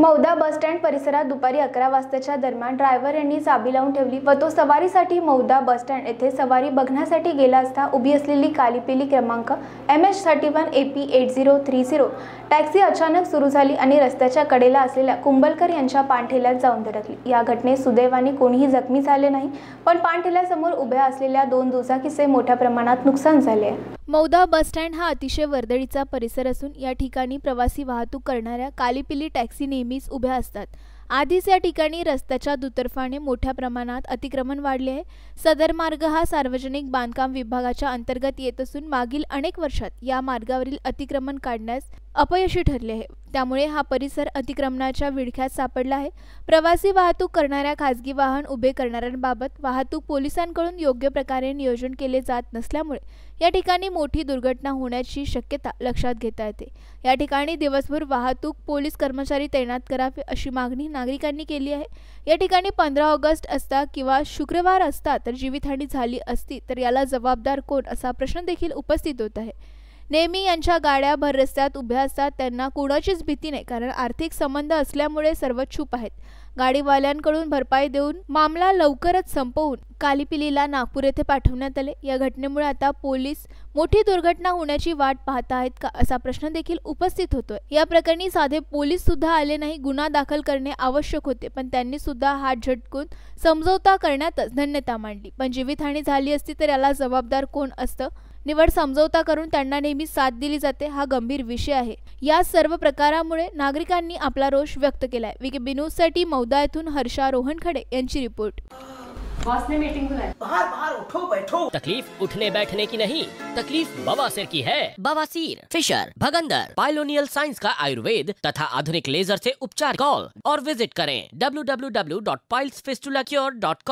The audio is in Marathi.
मौदा बसस्टँड परिसरात दुपारी अकरा वाजताच्या दरम्यान ड्रायव्हर यांनी चाबी लावून ठेवली व तो सवारीसाठी मौदा बसस्टँड येथे सवारी बघण्यासाठी गेला असता उभी असलेली कालीपिली क्रमांक M H thirty one A P eight zero three zero taxi अचानक सुरू झाली आणि रस्त्याच्या कडेला असलेल्या कुंबलकर यांच्या पानठेल्यात जाऊन धडकली या घटनेत सुदैवाने कोणीही जखमी झाले नाही पण पानठेल्यासमोर उभ्या असलेल्या दोन दुचाकीचे मोठ्या प्रमाणात नुकसान झाले आहे मौदा बसस्टँड हा अतिशय वर्दळीचा परिसर असून या ठिकाणी प्रवासी वाहतूक करणाऱ्या कालीपिली टॅक्सी नेहमीच उभ्या असतात आधीच या ठिकाणी रस्त्याच्या दुतर्फाने मोठ्या प्रमाणात अतिक्रमण वाढले आहे सदर मार्ग हा सार्वजनिक बांधकाम विभागाच्या अंतर्गत येत असून मागील अनेक वर्षात या मार्गावरील अतिक्रमण काढण्यास अपयशी ठरले आहे त्यामुळे हा परिसर अतिक्रमणाच्या विळख्यात सापडला आहे प्रवासी वाहतूक करणाऱ्या खासगी वाहन उभे करणाऱ्यांबाबत वाहतूक पोलिसांकडून योग्य प्रकारे नियोजन केले जात नसल्यामुळे या ठिकाणी मोठी दुर्घटना होण्याची शक्यता लक्षात घेता येते या ठिकाणी दिवसभर वाहतूक पोलीस कर्मचारी तैनात करावे अशी मागणी नागरिकांनी केली आहे या ठिकाणी पंधरा ऑगस्ट असता किंवा शुक्रवार असता तर जीवितहानी झाली असती तर याला जबाबदार कोण असा प्रश्न देखील उपस्थित होत आहे नेहमी यांच्या गाड्या भर रस्त्यात उभ्या असतात त्यांना कुणाचीच भीती नाही कारण आर्थिक संबंध असल्यामुळे सर्व छुप आहेत गाडीवाल्यांकडून भरपाई देऊन मामला लवकरच संपवून कालीपिलीला नागपूर येथे पाठवण्यात आले या घटनेमुळे आता पोलीस मोठी दुर्घटना होण्याची वाट पाहत आहेत का असा प्रश्न देखील उपस्थित होतोय या प्रकरणी साधे पोलीस सुद्धा आले नाही गुन्हा दाखल करणे आवश्यक होते पण त्यांनी सुद्धा हात झटकून समजवता करण्यातच धन्यता मांडली पण जीवितहानी झाली असती तर याला जबाबदार कोण असतं निवड समझौता करून त्यांना नेहमी साथ दिली जाते हा गंभीर विषय आहे या सर्व प्रकारामुळे नागरिकांनी आपला रोष व्यक्त केलाय विके बिनूजसाठी मौदा येथून हर्षा रोहन खडे यांची रिपोर्ट तकलीफ उठने बैठने की नहीं तकलीफ बवासीर की है बवासीर फिशर भगंदर पाइलोनियल साइंस का आयुर्वेद तथा आधुनिक लेजर से उपचार कॉल और विजिट करें डब्ल्यू डब्ल्यू डब्ल्यू डॉट